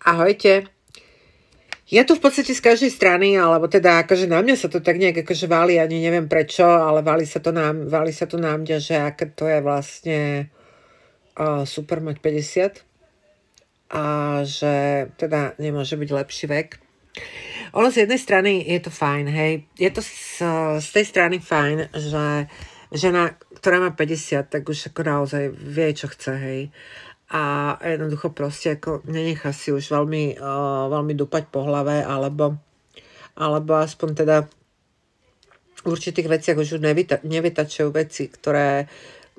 Ahojte. Ja tu v podstate z každej strany, alebo teda akože na mňa sa to tak nejak akože valí, ani neviem prečo, ale valí sa to na, valí sa to na mňa, že aké to je vlastne uh, super mať 50 a že teda nemôže byť lepší vek. Ono z jednej strany je to fajn, hej. Je to z, z tej strany fajn, že žena, ktorá má 50, tak už ako naozaj vie, čo chce, hej a jednoducho proste ako nenechá si už veľmi, uh, veľmi dupať po hlave alebo, alebo aspoň teda v určitých veciach už nevyta, nevytačujú veci, ktoré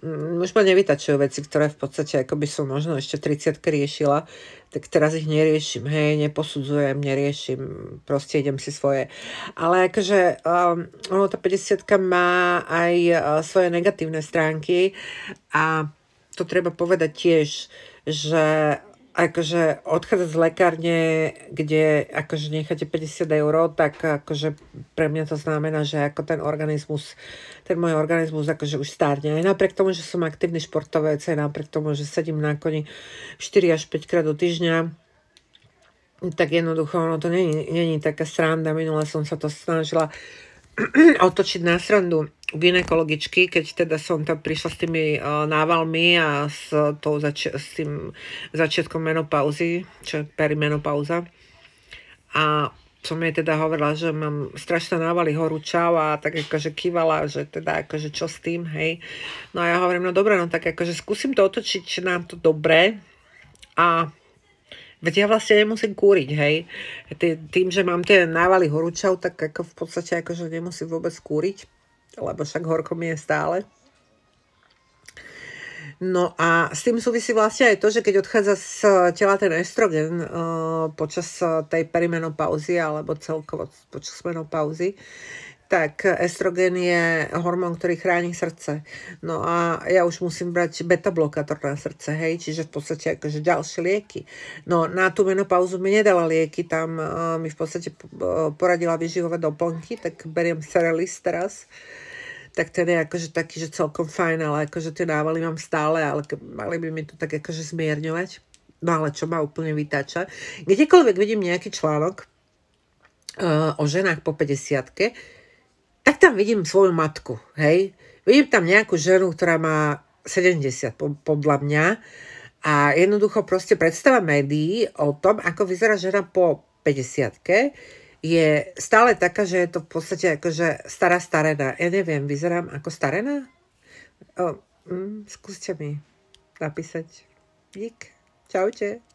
um, už ma nevytačujú veci, ktoré v podstate ako by som možno ešte 30 riešila, tak teraz ich neriešim, hej, neposudzujem, neriešim, proste idem si svoje. Ale akože um, ono tá 50 má aj uh, svoje negatívne stránky a to treba povedať tiež, že akože odchádzať z lekárne, kde akože necháte 50 eur, tak akože pre mňa to znamená, že ako ten organizmus, ten môj organizmus akože už stárne. Aj napriek tomu, že som aktívny športovec, aj napriek tomu, že sedím na koni 4 až 5 krát do týždňa, tak jednoducho ono to není, není taká sranda. Minule som sa to snažila otočiť na srandu ginekologičky, keď teda som tam prišla s tými uh, návalmi a s, tou zač- s tým začiatkom menopauzy, čo je perimenopauza. A som jej teda hovorila, že mám strašné návaly horúčav a tak akože kývala, že teda akože čo s tým, hej. No a ja hovorím, no dobre, no tak akože skúsim to otočiť, či nám to dobre a Veď ja vlastne nemusím kúriť, hej. Tým, že mám tie návaly horúčav, tak ako v podstate akože nemusím vôbec kúriť, lebo však horko mi je stále. No a s tým súvisí vlastne aj to, že keď odchádza z tela ten estrogen uh, počas tej perimenopauzy alebo celkovo počas menopauzy, tak estrogen je hormón, ktorý chráni srdce. No a ja už musím brať beta-blokátor na srdce, hej, čiže v podstate akože ďalšie lieky. No na tú menopauzu mi nedala lieky, tam eh, mi v podstate eh, poradila vyživové doplnky, tak beriem Cerelis teraz tak ten je akože taký, že celkom fajn, ale akože tie návaly mám stále, ale mali by mi to tak akože zmierňovať. No ale čo ma úplne vytáča. Kdekoľvek vidím nejaký článok uh, o ženách po 50 tak tam vidím svoju matku, hej. Vidím tam nejakú ženu, ktorá má 70 podľa mňa a jednoducho proste predstava médií o tom, ako vyzerá žena po 50 je stále taká, že je to v podstate akože stará starena. Ja neviem, vyzerám ako starena? O, mm, skúste mi napísať. Dík. Čaute.